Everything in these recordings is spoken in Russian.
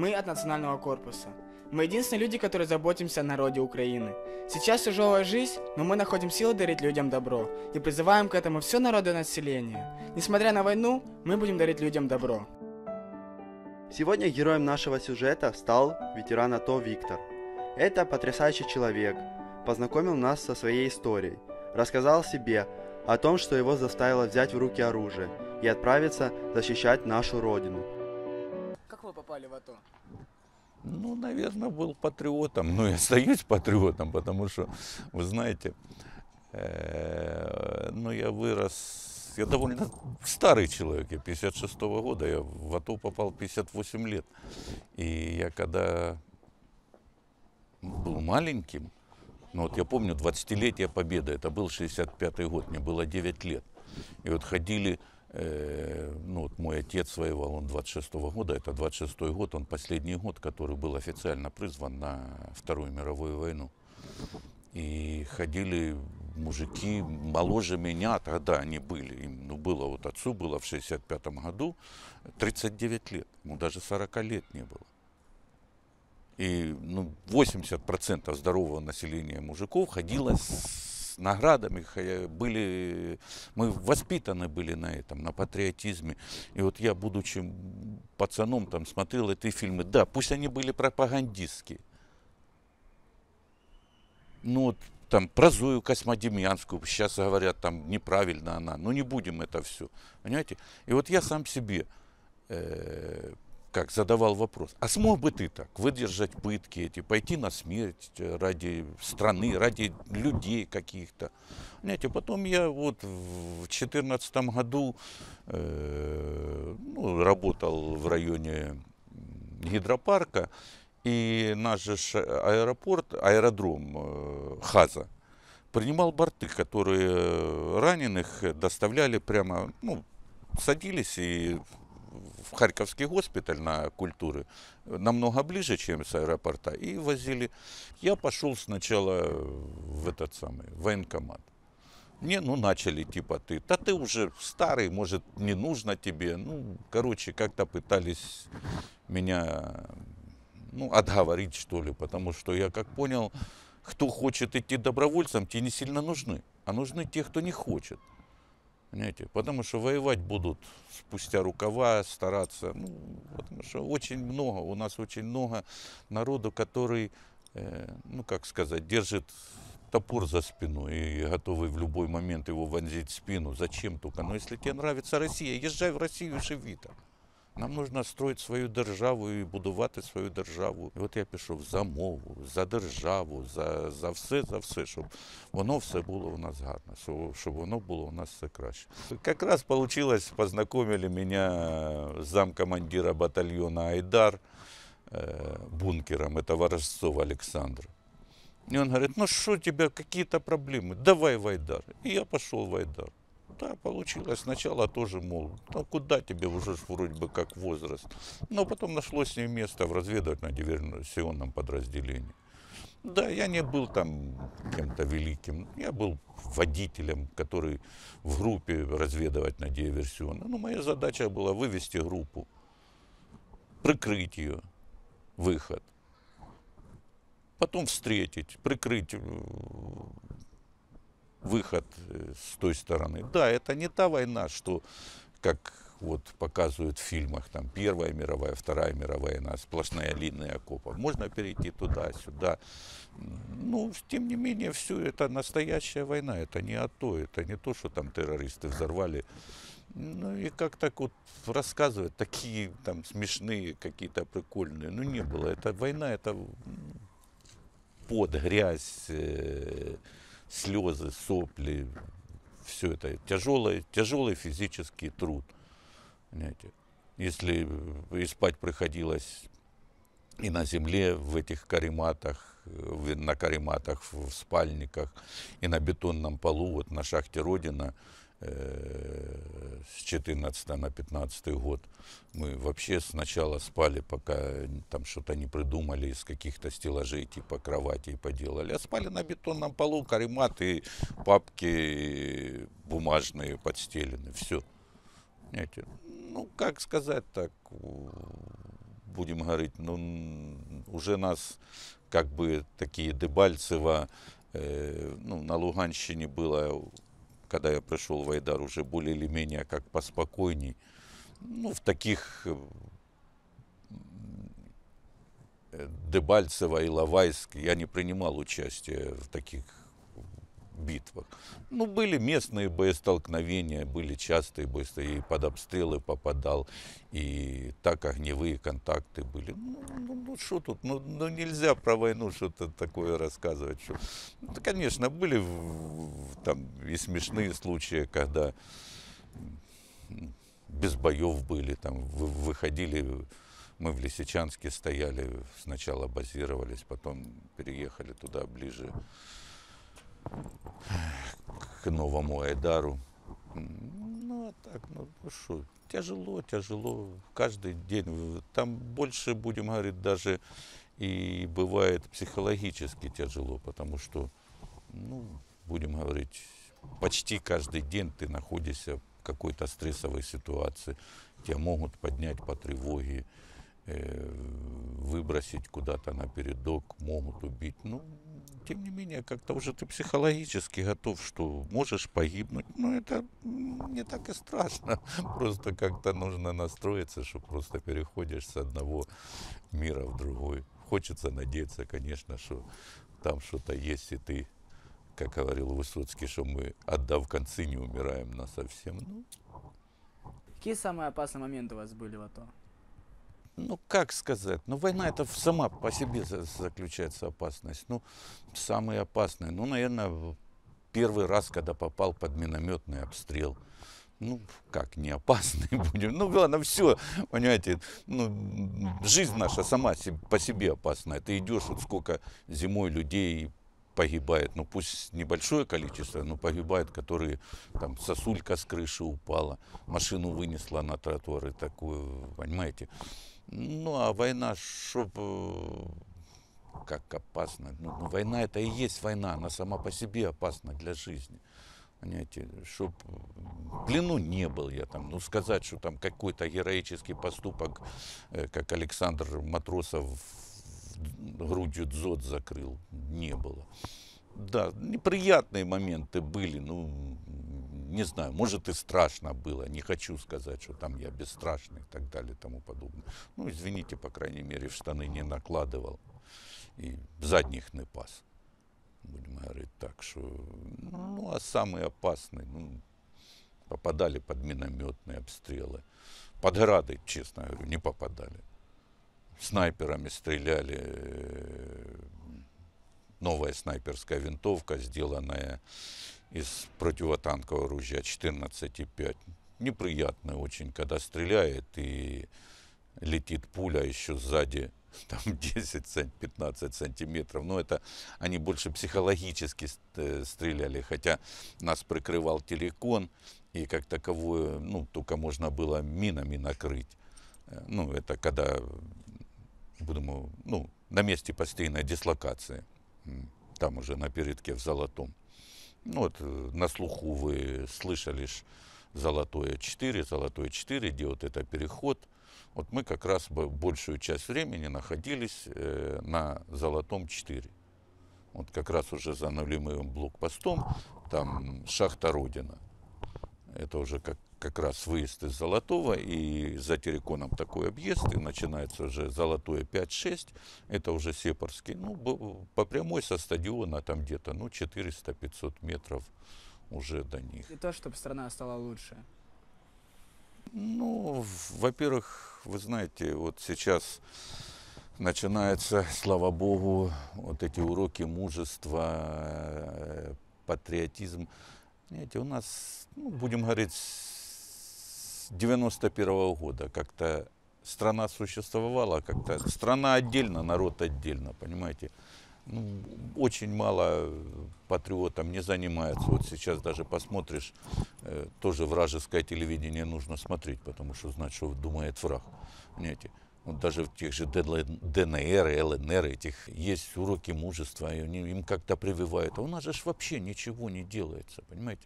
Мы от национального корпуса. Мы единственные люди, которые заботимся о народе Украины. Сейчас тяжелая жизнь, но мы находим силы дарить людям добро и призываем к этому все народное население. Несмотря на войну, мы будем дарить людям добро. Сегодня героем нашего сюжета стал ветеран АТО Виктор. Это потрясающий человек, познакомил нас со своей историей, рассказал себе, о том, что его заставило взять в руки оружие и отправиться защищать нашу Родину – попали в АТО? Ну, наверное, был патриотом, ну я остаюсь патриотом, потому что, вы знаете, э, ну я вырос, я довольно старый человек, я 56 -го года, я в АТО попал 58 лет. И я когда был маленьким, ну вот я помню 20-летие Победы, это был 65-й год, мне было 9 лет. И вот ходили Э, ну вот мой отец воевал, он 26-го года, это 26-й год, он последний год, который был официально призван на Вторую мировую войну. И ходили мужики моложе меня, тогда они были, им ну, было вот отцу было в 65-м году 39 лет, ему даже 40 лет не было. И ну, 80% здорового населения мужиков ходило с наградами э, были, мы воспитаны были на этом, на патриотизме. И вот я, будучи пацаном, там смотрел эти фильмы. Да, пусть они были пропагандистские. Ну вот там про Зою Космодемьянскую сейчас говорят, там неправильно она. Ну не будем это все. Понимаете? И вот я сам себе э, как задавал вопрос, а смог бы ты так выдержать пытки эти, пойти на смерть э, ради страны, ради людей каких-то? Знаете, потом я вот в 2014 году э, ну, работал в районе гидропарка, и наш же аэропорт, аэродром э, Хаза, принимал борты, которые раненых доставляли прямо, ну, садились и в Харьковский госпиталь на культуры, намного ближе, чем с аэропорта, и возили. Я пошел сначала в этот самый военкомат. Мне, ну, начали, типа, ты, да ты уже старый, может, не нужно тебе. Ну, короче, как-то пытались меня, ну, отговорить, что ли, потому что я, как понял, кто хочет идти добровольцем, тебе не сильно нужны, а нужны те, кто не хочет. Понимаете? Потому что воевать будут спустя рукава, стараться. Ну, потому что очень много, у нас очень много народу, который, э, ну как сказать, держит топор за спину и готовы в любой момент его вонзить в спину. Зачем только? Но если тебе нравится Россия, езжай в Россию и живи там. Нам нужно строить свою державу і будувати свою державу. І От я пішов за мову, за державу, за за все, за все, щоб воно все було у нас гарно, щоб воно було у нас все краще. Якраз вийшло, познайомили мене з замкомандира батальйону Айдар э, бункером, це Ворожцов Олександр. І він говорить, ну що у тебе, які-то проблеми, давай в Айдар. І я пішов в Айдар. да, получилось. Сначала тоже, мол, ну куда тебе уже вроде бы как возраст. Но потом нашлось с ним место в разведывательно-диверсионном подразделении. Да, я не был там кем-то великим. Я был водителем, который в группе разведывательно-диверсионно. Но ну, моя задача была вывести группу, прикрыть ее, выход. Потом встретить, прикрыть э, выход э, с той стороны. Да, это не та война, что как вот показывают в фильмах, там Первая мировая, Вторая мировая война, сплошная линия окопов. Можно перейти туда-сюда. Ну, тем не менее, все это настоящая война, это не а то, это не то, что там террористы взорвали. Ну и как так вот рассказывают, такие там смешные какие-то прикольные. Ну не было, это война, это под грязь, э, слезы, сопли, все это тяжелый, тяжелый физический труд. Понимаете? Если э, и спать приходилось и на земле, в этих карематах, на карематах, в спальниках, и на бетонном полу, вот на шахте Родина, Э, с 14 на 15 год. Мы вообще сначала спали, пока э, там что-то не придумали из каких-то стеллажей типа кроватей поделали. А спали на бетонном полу, карематы папки бумажные подстелены. Все. Понимаете? Ну, как сказать так, будем говорить, ну, уже нас как бы такие дебальцева э, ну, на Луганщине было когда я пришел в Айдар, уже более или менее как поспокойней. Ну, в таких э, э, Дебальцево, и лавайск я не принимал участие в таких битвах. Ну, были местные боестолкновения, были частые боестолкновения, и под обстрелы попадал, и так огневые контакты были. Ну, ну, ну, что тут, ну, ну нельзя про войну что-то такое рассказывать. Что... Ну, конечно, были там и смешные случаи, когда без боев были, там выходили мы в Лисичанске стояли, сначала базировались, потом переехали туда ближе к новому Айдару. Ну, а так, ну, что, ну тяжело, тяжело. Каждый день. Там больше, будем говорить, даже и бывает психологически тяжело, потому что, ну, будем говорить, почти каждый день ты находишься в какой-то стрессовой ситуации. Тебя могут поднять по тревоге. Э, выбросить куда-то на передок, могут убить. Ну, тем не менее, как-то уже ты психологически готов, что можешь погибнуть. Но это не так и страшно. Просто как-то нужно настроиться, что просто переходишь с одного мира в другой. Хочется надеяться, конечно, что там что-то есть, и ты, как говорил Высоцкий, что мы, отдав концы, не умираем на совсем. Ну. Какие самые опасные моменты у вас были в АТО? ну как сказать, ну война это сама по себе заключается опасность. Ну, самые опасные, ну, наверное, первый раз, когда попал под минометный обстрел. Ну, как не опасный будем. Ну, главное, все, понимаете, ну, жизнь наша сама по себе опасная. Ты идешь, вот сколько зимой людей погибает, ну пусть небольшое количество, но погибает, которые там сосулька с крыши упала, машину вынесла на тротуары, такую, понимаете. Ну, а война, чтоб э, как опасно. Ну, ну война это и есть война, она сама по себе опасна для жизни. Понимаете, чтоб э, в плену не был я там. Ну, сказать, что там какой-то героический поступок, э, как Александр Матросов грудью дзот закрыл, не было. Да, неприятные моменты были, ну, не знаю, может и страшно было, не хочу сказать, что там я бесстрашный и так далее и тому подобное. Ну, извините, по крайней мере, в штаны не накладывал и задних не пас. Будем говорить так, что... Ну, а самый опасный, ну, попадали под минометные обстрелы. Под грады, честно говорю, не попадали. Снайперами стреляли. Э, новая снайперская винтовка, сделанная из противотанкового оружия 14,5. А Неприятно очень, когда стреляет и летит пуля еще сзади там 10-15 сантиметров. Но это они больше психологически э, стреляли, хотя нас прикрывал телекон, и как таковое, ну, только можно было минами накрыть. Э, ну, это когда, будем, ну, на месте постоянной дислокации, там уже на передке в Золотом. Ну, вот э, на слуху вы слышали «Золотое 4», «Золотое 4», где вот это переход. Вот мы как раз большую часть времени находились э, на «Золотом 4». Вот как раз уже за нулевым блокпостом, там шахта «Родина». Это уже как, как раз выезд из Золотого, и за Тереконом такой объезд, и начинается уже Золотое 5-6, это уже Сепарский, ну, по прямой со стадиона там где-то, ну, 400-500 метров уже до них. И то, чтобы страна стала лучше? Ну, во-первых, вы знаете, вот сейчас начинается, слава богу, вот эти уроки мужества, э, патриотизм. Понимаете, у нас, ну, будем говорить, с 91 -го года как-то страна существовала, как-то страна отдельно, народ отдельно, понимаете. Ну, очень мало патриотом не занимается. Вот сейчас даже посмотришь, э, тоже вражеское телевидение нужно смотреть, потому что знать, что думает враг. Понимаете? вот даже в тех же ДНР, и ЛНР этих, есть уроки мужества, и они, им как-то прививают. А у нас же вообще ничего не делается, понимаете?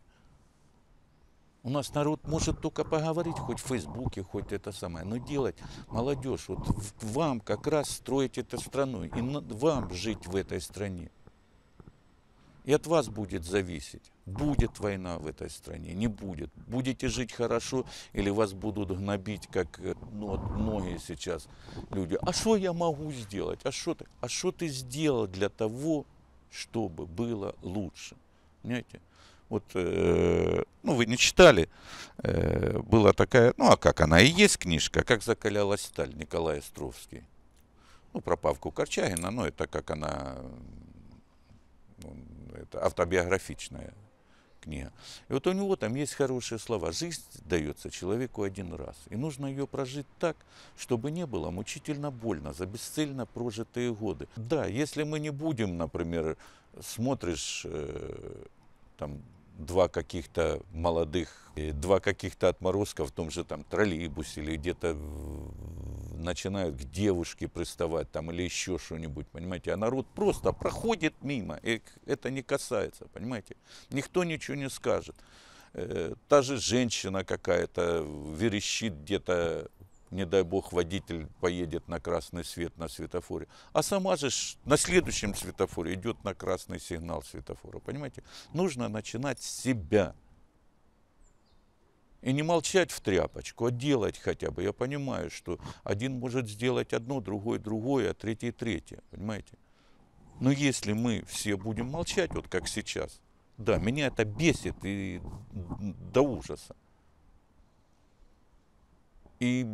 У нас народ может только поговорить, хоть в Фейсбуке, хоть это самое, но делать, молодежь, вот вам как раз строить эту страну, и вам жить в этой стране. И от вас будет зависеть. Будет война в этой стране, не будет. Будете жить хорошо или вас будут гнобить, как э, ну, вот многие сейчас люди. А что я могу сделать? А что ты, а что ты сделал для того, чтобы было лучше? Понимаете? Вот, э, ну, вы не читали, э, была такая, ну, а как она и есть книжка, «Как закалялась сталь» Николай Островский. Ну, про Павку Корчагина, но это как она, ну, это автобиографичная книга. И вот у него там есть хорошие слова. Жизнь дается человеку один раз. И нужно ее прожить так, чтобы не было мучительно больно за бесцельно прожитые годы. Да, если мы не будем, например, смотришь э, там два каких-то молодых, два каких-то отморозка в том же там троллейбусе или где-то начинают к девушке приставать там или еще что-нибудь, понимаете, а народ просто проходит мимо, и это не касается, понимаете, никто ничего не скажет. Э, та же женщина какая-то верещит где-то не дай бог, водитель поедет на красный свет на светофоре. А сама же на следующем светофоре идет на красный сигнал светофора. Понимаете? Нужно начинать с себя. И не молчать в тряпочку, а делать хотя бы. Я понимаю, что один может сделать одно, другой другое, а третий третье. Понимаете? Но если мы все будем молчать, вот как сейчас, да, меня это бесит и до ужаса. И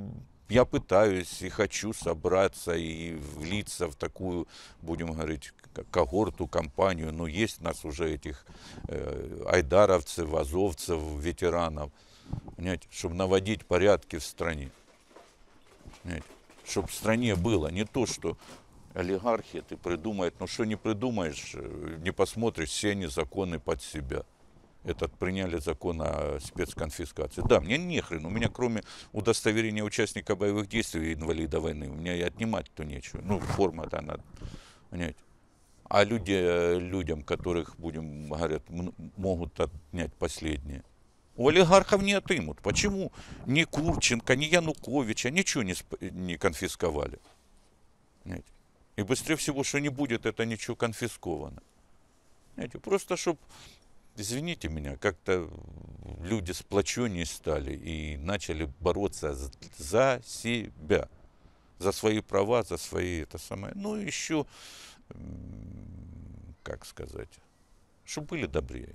я пытаюсь и хочу собраться и влиться в такую, будем говорить, когорту, компанию. Но есть у нас уже этих э, айдаровцев, азовцев, ветеранов, понимаете, чтобы наводить порядки в стране. Понимаете? Чтобы в стране было не то, что олигархи ты придумают, но что не придумаешь, э, не посмотришь все они законы под себя этот, приняли закон о спецконфискации. Да, мне нехрен. у меня кроме удостоверения участника боевых действий и инвалида войны, у меня и отнимать-то нечего. Ну, форма-то она, понимаете. А люди, э, людям, которых, будем говорят, могут отнять последние. У олигархов не отымут. Почему ни Курченко, ни Януковича ничего не, не конфисковали? Понимаете? И быстрее всего, что не будет, это ничего конфисковано. Понимаете? Просто, чтобы извините меня, как-то люди сплоченнее стали и начали бороться за себя, за свои права, за свои это самое. Ну, еще, как сказать, чтобы были добрее.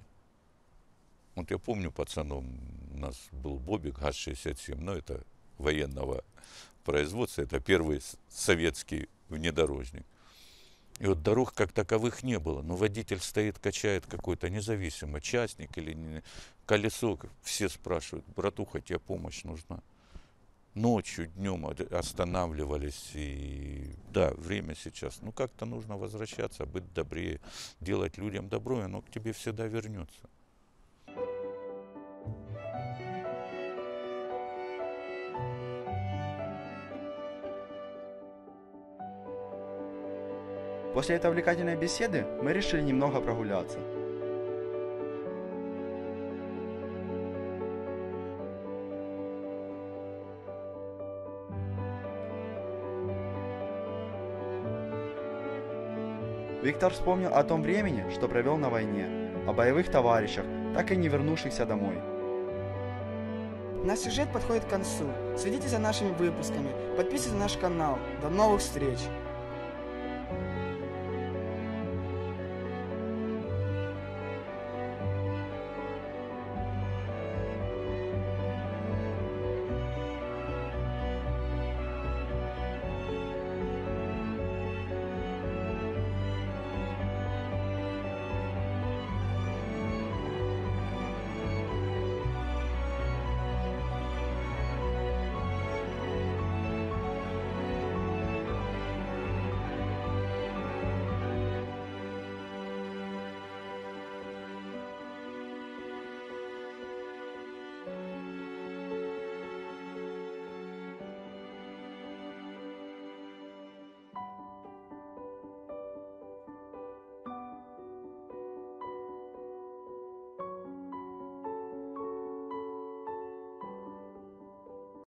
Вот я помню, пацаном у нас был Бобик ГАЗ-67, но ну, это военного производства, это первый советский внедорожник. И вот дорог как таковых не было. Но водитель стоит, качает какой-то независимый частник или не, колесо. Все спрашивают, братуха, тебе помощь нужна. Ночью, днем останавливались. И да, время сейчас. Ну как-то нужно возвращаться, быть добрее, делать людям добро, и оно к тебе всегда вернется. После этой увлекательной беседы мы решили немного прогуляться. Виктор вспомнил о том времени, что провел на войне, о боевых товарищах, так и не вернувшихся домой. Наш сюжет подходит к концу. Следите за нашими выпусками, подписывайтесь на наш канал. До новых встреч!